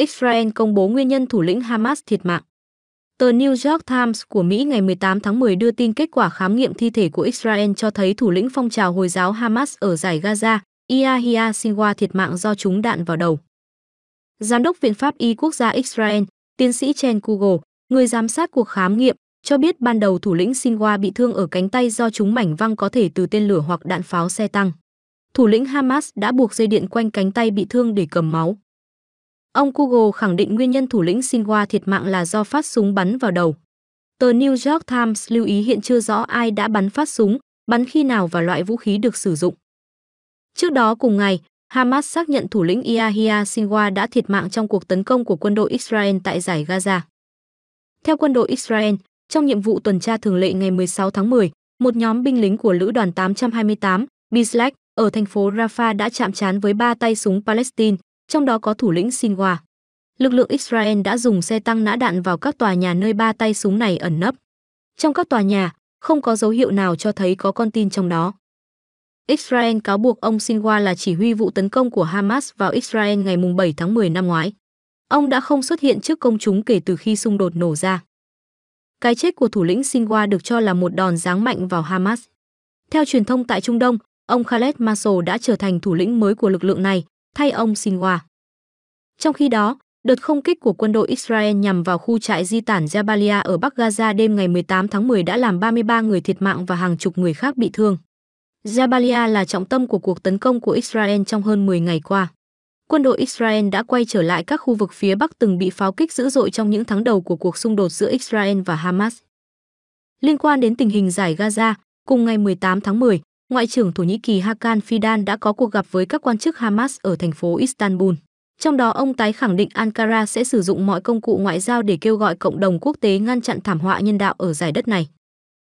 Israel công bố nguyên nhân thủ lĩnh Hamas thiệt mạng. Tờ New York Times của Mỹ ngày 18 tháng 10 đưa tin kết quả khám nghiệm thi thể của Israel cho thấy thủ lĩnh phong trào Hồi giáo Hamas ở giải Gaza, Yahya Sinwar thiệt mạng do trúng đạn vào đầu. Giám đốc Viện Pháp Y Quốc gia Israel, tiến sĩ Chen Kugel, người giám sát cuộc khám nghiệm, cho biết ban đầu thủ lĩnh Sinwar bị thương ở cánh tay do trúng mảnh văng có thể từ tên lửa hoặc đạn pháo xe tăng. Thủ lĩnh Hamas đã buộc dây điện quanh cánh tay bị thương để cầm máu. Ông Google khẳng định nguyên nhân thủ lĩnh Sinwa thiệt mạng là do phát súng bắn vào đầu. Tờ New York Times lưu ý hiện chưa rõ ai đã bắn phát súng, bắn khi nào và loại vũ khí được sử dụng. Trước đó cùng ngày, Hamas xác nhận thủ lĩnh Yahya Sinwa đã thiệt mạng trong cuộc tấn công của quân đội Israel tại giải Gaza. Theo quân đội Israel, trong nhiệm vụ tuần tra thường lệ ngày 16 tháng 10, một nhóm binh lính của lữ đoàn 828 Bislak ở thành phố Rafah đã chạm trán với ba tay súng Palestine, trong đó có thủ lĩnh Sinwa. Lực lượng Israel đã dùng xe tăng nã đạn vào các tòa nhà nơi ba tay súng này ẩn nấp. Trong các tòa nhà, không có dấu hiệu nào cho thấy có con tin trong đó. Israel cáo buộc ông Sinwa là chỉ huy vụ tấn công của Hamas vào Israel ngày 7 tháng 10 năm ngoái. Ông đã không xuất hiện trước công chúng kể từ khi xung đột nổ ra. Cái chết của thủ lĩnh Sinwa được cho là một đòn giáng mạnh vào Hamas. Theo truyền thông tại Trung Đông, ông Khaled Maso đã trở thành thủ lĩnh mới của lực lượng này, thay ông Sinwar. Trong khi đó, đợt không kích của quân đội Israel nhằm vào khu trại di tản Jabalia ở Bắc Gaza đêm ngày 18 tháng 10 đã làm 33 người thiệt mạng và hàng chục người khác bị thương. Jabalia là trọng tâm của cuộc tấn công của Israel trong hơn 10 ngày qua. Quân đội Israel đã quay trở lại các khu vực phía Bắc từng bị pháo kích dữ dội trong những tháng đầu của cuộc xung đột giữa Israel và Hamas. Liên quan đến tình hình giải Gaza, cùng ngày 18 tháng 10, Ngoại trưởng Thổ Nhĩ Kỳ Hakan Fidan đã có cuộc gặp với các quan chức Hamas ở thành phố Istanbul. Trong đó ông tái khẳng định Ankara sẽ sử dụng mọi công cụ ngoại giao để kêu gọi cộng đồng quốc tế ngăn chặn thảm họa nhân đạo ở giải đất này.